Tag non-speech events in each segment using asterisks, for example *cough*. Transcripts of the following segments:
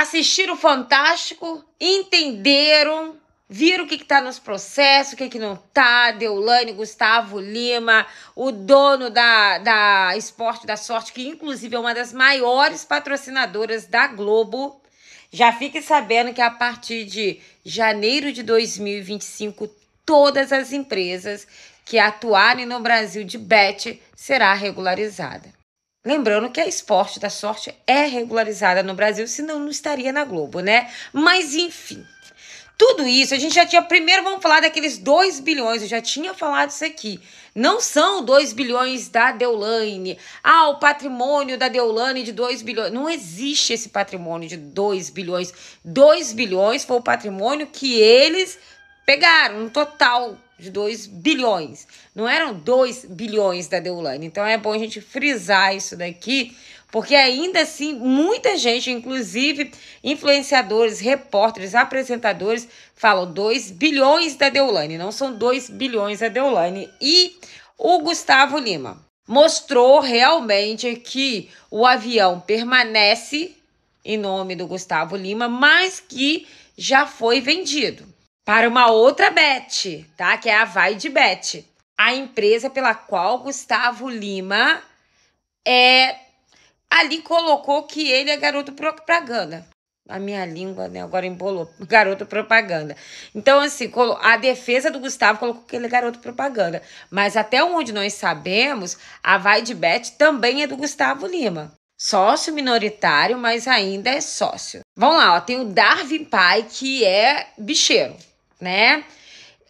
assistiram Fantástico, entenderam, viram o que está nos processos, o que, que não está. Deulane, Gustavo Lima, o dono da, da Esporte da Sorte, que inclusive é uma das maiores patrocinadoras da Globo. Já fique sabendo que a partir de janeiro de 2025, todas as empresas que atuarem no Brasil de bet será regularizada. Lembrando que a Esporte da Sorte é regularizada no Brasil, senão não estaria na Globo, né? Mas enfim. Tudo isso, a gente já tinha. Primeiro vamos falar daqueles 2 bilhões, eu já tinha falado isso aqui. Não são 2 bilhões da Deolane. Ah, o patrimônio da Deolane de 2 bilhões. Não existe esse patrimônio de 2 bilhões. 2 bilhões foi o patrimônio que eles pegaram, no total de 2 bilhões. Não eram 2 bilhões da Deulane. Então é bom a gente frisar isso daqui, porque ainda assim muita gente, inclusive influenciadores, repórteres, apresentadores, falam 2 bilhões da Deulane. Não são 2 bilhões da Deulane. E o Gustavo Lima mostrou realmente que o avião permanece em nome do Gustavo Lima, mas que já foi vendido para uma outra Bet, tá? Que é a Vai de Bet, a empresa pela qual Gustavo Lima é ali colocou que ele é garoto propaganda. A minha língua, né? Agora embolou. *laughs* Garoto propaganda. Então, assim, a defesa do Gustavo colocou que ele é garoto propaganda. Mas até onde nós sabemos, a Vai de Bet também é do Gustavo Lima. Sócio minoritário, mas ainda é sócio. Vamos lá, ó, tem o Darwin Pai, que é bicheiro né?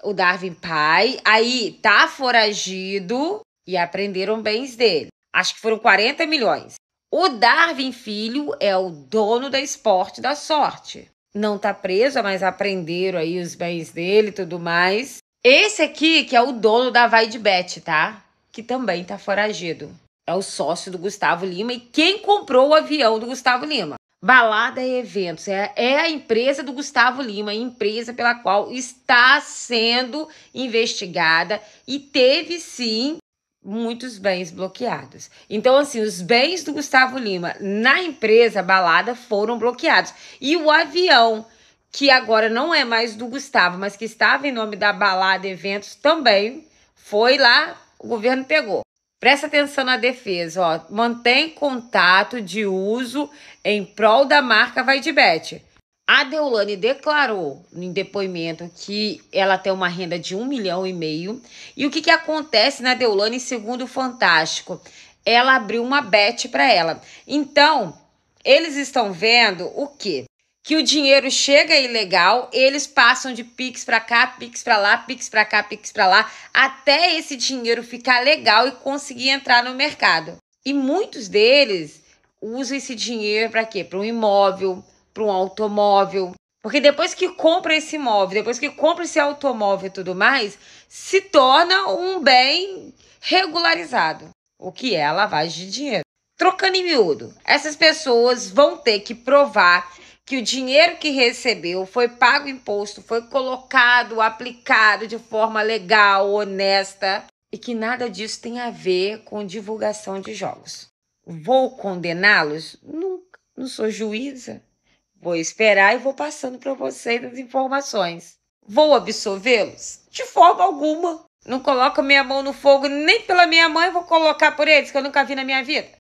O Darwin pai. Aí tá foragido e apreenderam bens dele. Acho que foram 40 milhões. O Darwin filho é o dono da esporte da sorte. Não tá preso, mas apreenderam aí os bens dele e tudo mais. Esse aqui que é o dono da Vai de Bet, tá? Que também tá foragido. É o sócio do Gustavo Lima e quem comprou o avião do Gustavo Lima. Balada e Eventos é, é a empresa do Gustavo Lima, empresa pela qual está sendo investigada e teve sim muitos bens bloqueados. Então, assim, os bens do Gustavo Lima na empresa Balada foram bloqueados. E o avião, que agora não é mais do Gustavo, mas que estava em nome da Balada Eventos, também foi lá, o governo pegou. Presta atenção na defesa, ó. Mantém contato de uso em prol da marca Vai de Bet. A Deolane declarou em depoimento que ela tem uma renda de um milhão e meio. E o que, que acontece na Deolane, segundo o Fantástico? Ela abriu uma bet para ela. Então, eles estão vendo o quê? que o dinheiro chega ilegal, eles passam de pix para cá, pix para lá, pix para cá, pix para lá, até esse dinheiro ficar legal e conseguir entrar no mercado. E muitos deles usam esse dinheiro para quê? Para um imóvel, para um automóvel. Porque depois que compra esse imóvel, depois que compra esse automóvel e tudo mais, se torna um bem regularizado, o que é lavagem de dinheiro. Trocando em miúdo, essas pessoas vão ter que provar que o dinheiro que recebeu foi pago imposto, foi colocado, aplicado de forma legal, honesta e que nada disso tem a ver com divulgação de jogos. Vou condená-los? Nunca, não sou juíza. Vou esperar e vou passando para vocês as informações. Vou absolvê-los? De forma alguma. Não coloco minha mão no fogo nem pela minha mãe, vou colocar por eles que eu nunca vi na minha vida.